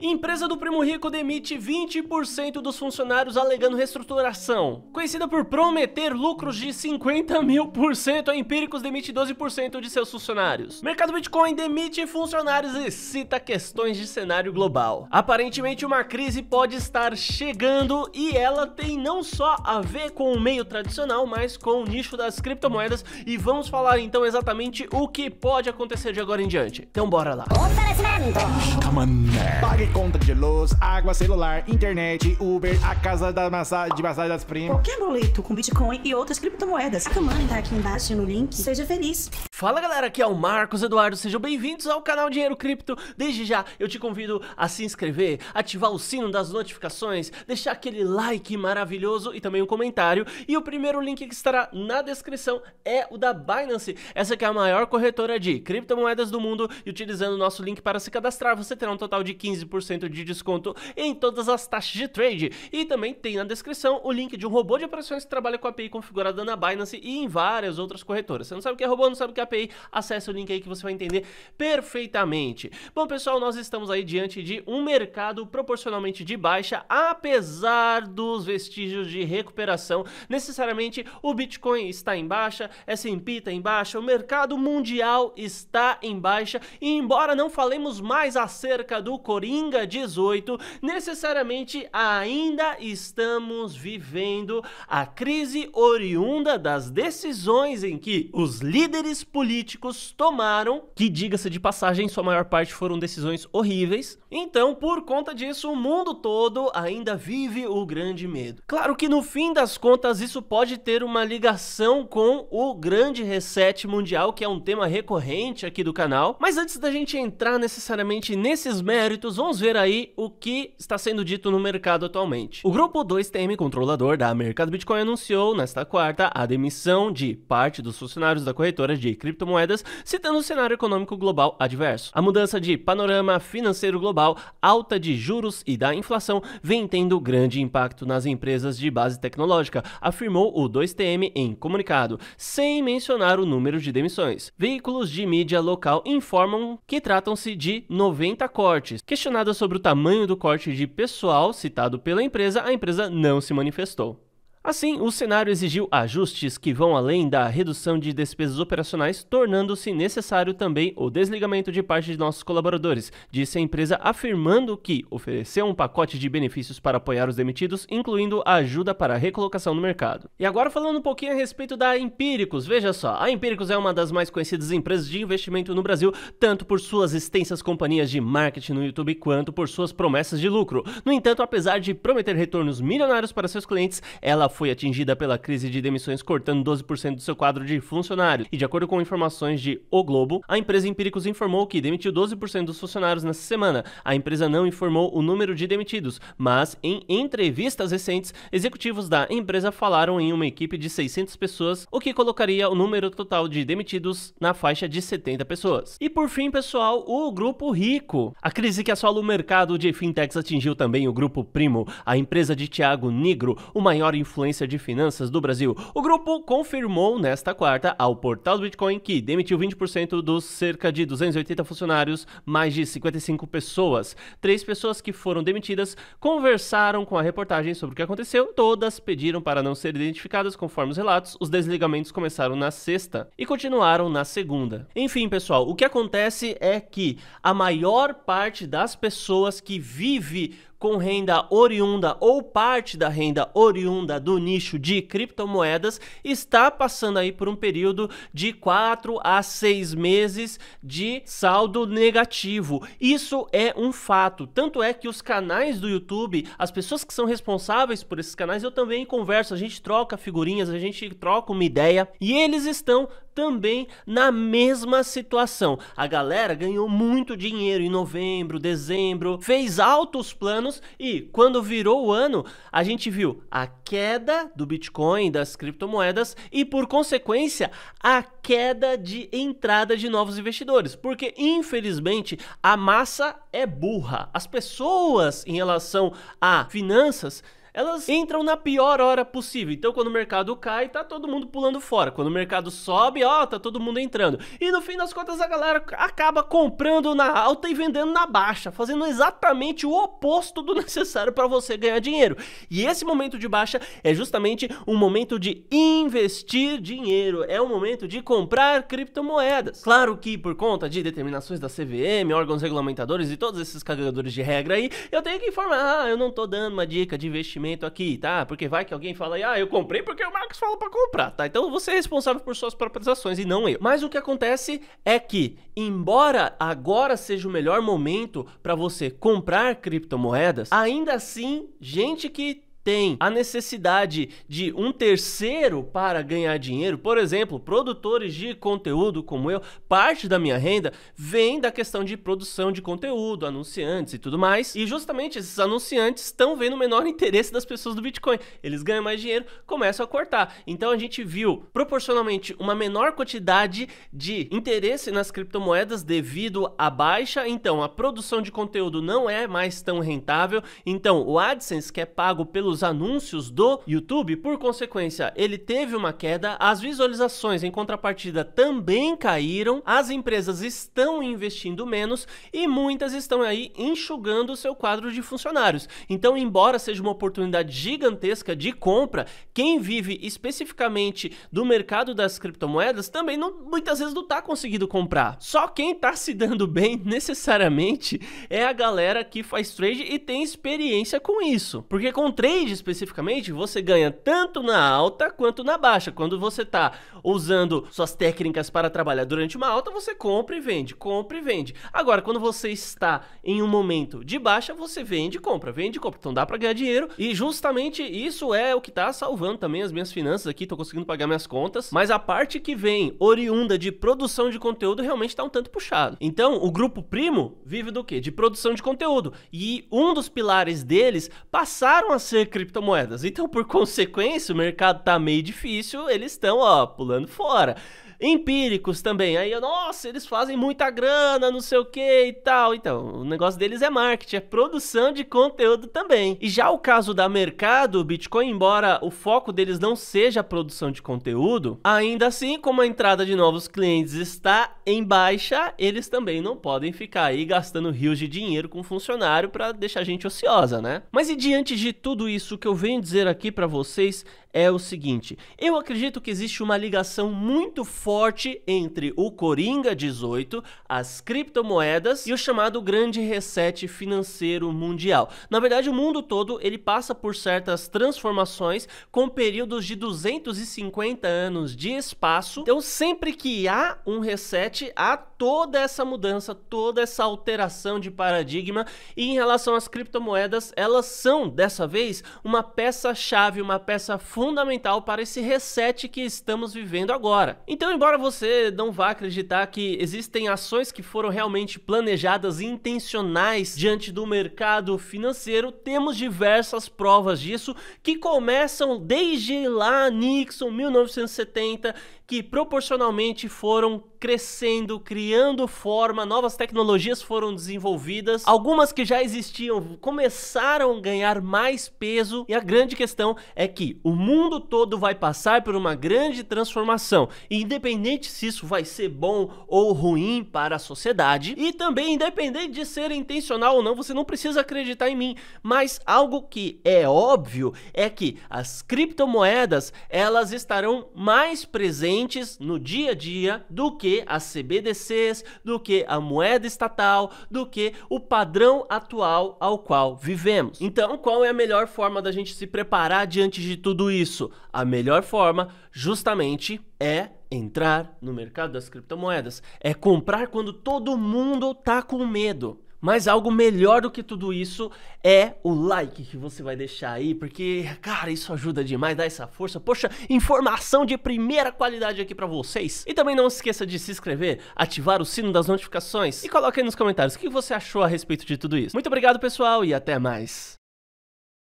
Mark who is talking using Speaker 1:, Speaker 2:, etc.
Speaker 1: Empresa do Primo Rico demite 20% dos funcionários alegando reestruturação. Conhecida por prometer lucros de 50 mil por cento, a Empíricos demite 12% de seus funcionários. Mercado Bitcoin demite funcionários e cita questões de cenário global. Aparentemente, uma crise pode estar chegando e ela tem não só a ver com o meio tradicional, mas com o nicho das criptomoedas. E vamos falar então exatamente o que pode acontecer de agora em diante. Então, bora lá. Oferecimento conta de luz, água, celular, internet, Uber, a casa da massagem de massagem das primas. Qualquer boleto com Bitcoin e outras criptomoedas. A Kamani tá aqui embaixo no link. Seja feliz. Fala galera, aqui é o Marcos Eduardo, sejam bem-vindos ao canal Dinheiro Cripto. Desde já eu te convido a se inscrever, ativar o sino das notificações, deixar aquele like maravilhoso e também um comentário. E o primeiro link que estará na descrição é o da Binance, essa que é a maior corretora de criptomoedas do mundo. E utilizando o nosso link para se cadastrar, você terá um total de 15% de desconto em todas as taxas de trade. E também tem na descrição o link de um robô de operações que trabalha com a API configurada na Binance e em várias outras corretoras. Você não sabe o que é robô, não sabe o que é API, acesse o link aí que você vai entender perfeitamente. Bom, pessoal, nós estamos aí diante de um mercado proporcionalmente de baixa, apesar dos vestígios de recuperação. Necessariamente o Bitcoin está em baixa, S&P está em baixa, o mercado mundial está em baixa e embora não falemos mais acerca do Coringa 18, necessariamente ainda estamos vivendo a crise oriunda das decisões em que os líderes políticos políticos tomaram, que diga-se de passagem, sua maior parte foram decisões horríveis. Então, por conta disso, o mundo todo ainda vive o grande medo. Claro que no fim das contas isso pode ter uma ligação com o grande reset mundial, que é um tema recorrente aqui do canal. Mas antes da gente entrar necessariamente nesses méritos, vamos ver aí o que está sendo dito no mercado atualmente. O grupo 2TM, controlador da Mercado Bitcoin, anunciou nesta quarta a demissão de parte dos funcionários da corretora de criptomoedas criptomoedas, citando o cenário econômico global adverso. A mudança de panorama financeiro global, alta de juros e da inflação vem tendo grande impacto nas empresas de base tecnológica, afirmou o 2TM em comunicado, sem mencionar o número de demissões. Veículos de mídia local informam que tratam-se de 90 cortes. Questionada sobre o tamanho do corte de pessoal citado pela empresa, a empresa não se manifestou. Assim, o cenário exigiu ajustes que vão além da redução de despesas operacionais, tornando-se necessário também o desligamento de parte de nossos colaboradores, disse a empresa, afirmando que ofereceu um pacote de benefícios para apoiar os demitidos, incluindo ajuda para a recolocação no mercado. E agora falando um pouquinho a respeito da Empíricos, veja só, a Empíricos é uma das mais conhecidas empresas de investimento no Brasil, tanto por suas extensas companhias de marketing no YouTube quanto por suas promessas de lucro. No entanto, apesar de prometer retornos milionários para seus clientes, ela foi atingida pela crise de demissões, cortando 12% do seu quadro de funcionários. E de acordo com informações de O Globo, a empresa Empíricos informou que demitiu 12% dos funcionários nessa semana. A empresa não informou o número de demitidos, mas em entrevistas recentes, executivos da empresa falaram em uma equipe de 600 pessoas, o que colocaria o número total de demitidos na faixa de 70 pessoas. E por fim, pessoal, o grupo rico. A crise que assola o mercado de fintechs atingiu também o grupo Primo, a empresa de Tiago Negro o maior influência de finanças do Brasil. O grupo confirmou nesta quarta ao portal do Bitcoin que demitiu 20% dos cerca de 280 funcionários, mais de 55 pessoas. Três pessoas que foram demitidas conversaram com a reportagem sobre o que aconteceu, todas pediram para não ser identificadas conforme os relatos. Os desligamentos começaram na sexta e continuaram na segunda. Enfim, pessoal, o que acontece é que a maior parte das pessoas que vive com renda oriunda ou parte da renda oriunda do nicho de criptomoedas está passando aí por um período de 4 a 6 meses de saldo negativo. Isso é um fato. Tanto é que os canais do YouTube, as pessoas que são responsáveis por esses canais, eu também converso, a gente troca figurinhas, a gente troca uma ideia e eles estão também na mesma situação. A galera ganhou muito dinheiro em novembro, dezembro, fez altos planos e quando virou o ano, a gente viu a queda do Bitcoin, das criptomoedas e por consequência, a queda de entrada de novos investidores, porque infelizmente a massa é burra. As pessoas em relação a finanças elas entram na pior hora possível. Então, quando o mercado cai, tá todo mundo pulando fora. Quando o mercado sobe, ó, tá todo mundo entrando. E no fim das contas, a galera acaba comprando na alta e vendendo na baixa, fazendo exatamente o oposto do necessário para você ganhar dinheiro. E esse momento de baixa é justamente um momento de investir dinheiro, é um momento de comprar criptomoedas. Claro que por conta de determinações da CVM, órgãos regulamentadores e todos esses cagadores de regra aí, eu tenho que informar, ah, eu não tô dando uma dica de investimento investimento aqui, tá? Porque vai que alguém fala aí, ah, eu comprei porque o Marcos falou para comprar, tá? Então você é responsável por suas próprias ações e não eu. Mas o que acontece é que, embora agora seja o melhor momento para você comprar criptomoedas, ainda assim, gente que tem a necessidade de um terceiro para ganhar dinheiro, por exemplo, produtores de conteúdo como eu, parte da minha renda vem da questão de produção de conteúdo, anunciantes e tudo mais. E justamente esses anunciantes estão vendo o menor interesse das pessoas do Bitcoin. Eles ganham mais dinheiro, começam a cortar. Então a gente viu proporcionalmente uma menor quantidade de interesse nas criptomoedas devido à baixa, então a produção de conteúdo não é mais tão rentável. Então o AdSense que é pago pelos os anúncios do YouTube, por consequência, ele teve uma queda, as visualizações em contrapartida também caíram, as empresas estão investindo menos e muitas estão aí enxugando o seu quadro de funcionários. Então, embora seja uma oportunidade gigantesca de compra, quem vive especificamente do mercado das criptomoedas também não, muitas vezes não está conseguindo comprar. Só quem está se dando bem necessariamente é a galera que faz trade e tem experiência com isso. Porque com trade especificamente, você ganha tanto na alta quanto na baixa. Quando você está usando suas técnicas para trabalhar durante uma alta, você compra e vende, compra e vende. Agora, quando você está em um momento de baixa, você vende e compra, vende e compra. Então dá para ganhar dinheiro e justamente isso é o que está salvando também as minhas finanças aqui, estou conseguindo pagar minhas contas, mas a parte que vem oriunda de produção de conteúdo realmente está um tanto puxado. Então, o grupo primo vive do quê? De produção de conteúdo. E um dos pilares deles passaram a ser criptomoedas. Então, por consequência, o mercado tá meio difícil, eles estão, ó, pulando fora. Empíricos também. Aí eu, nossa, eles fazem muita grana, não sei o que e tal. Então, o negócio deles é marketing, é produção de conteúdo também. E já o caso da Mercado Bitcoin, embora o foco deles não seja a produção de conteúdo, ainda assim, como a entrada de novos clientes está em baixa, eles também não podem ficar aí gastando rios de dinheiro com funcionário para deixar a gente ociosa, né? Mas e diante de tudo isso, o que eu venho dizer aqui para vocês é o seguinte: eu acredito que existe uma ligação muito forte forte entre o Coringa 18, as criptomoedas e o chamado grande reset financeiro mundial. Na verdade, o mundo todo ele passa por certas transformações com períodos de 250 anos de espaço. Então, sempre que há um reset, há toda essa mudança, toda essa alteração de paradigma. E em relação às criptomoedas, elas são dessa vez uma peça chave, uma peça fundamental para esse reset que estamos vivendo agora. Então, Embora você não vá acreditar que existem ações que foram realmente planejadas e intencionais diante do mercado financeiro, temos diversas provas disso que começam desde lá Nixon 1970 que proporcionalmente foram crescendo, criando forma, novas tecnologias foram desenvolvidas, algumas que já existiam começaram a ganhar mais peso, e a grande questão é que o mundo todo vai passar por uma grande transformação, independente se isso vai ser bom ou ruim para a sociedade, e também independente de ser intencional ou não, você não precisa acreditar em mim, mas algo que é óbvio é que as criptomoedas, elas estarão mais presentes no dia a dia do que as CBDCs, do que a moeda estatal, do que o padrão atual ao qual vivemos. Então, qual é a melhor forma da gente se preparar diante de tudo isso? A melhor forma, justamente, é entrar no mercado das criptomoedas, é comprar quando todo mundo tá com medo. Mas algo melhor do que tudo isso é o like que você vai deixar aí, porque, cara, isso ajuda demais, dá essa força. Poxa, informação de primeira qualidade aqui para vocês. E também não se esqueça de se inscrever, ativar o sino das notificações e coloque aí nos comentários o que você achou a respeito de tudo isso. Muito obrigado, pessoal, e até mais.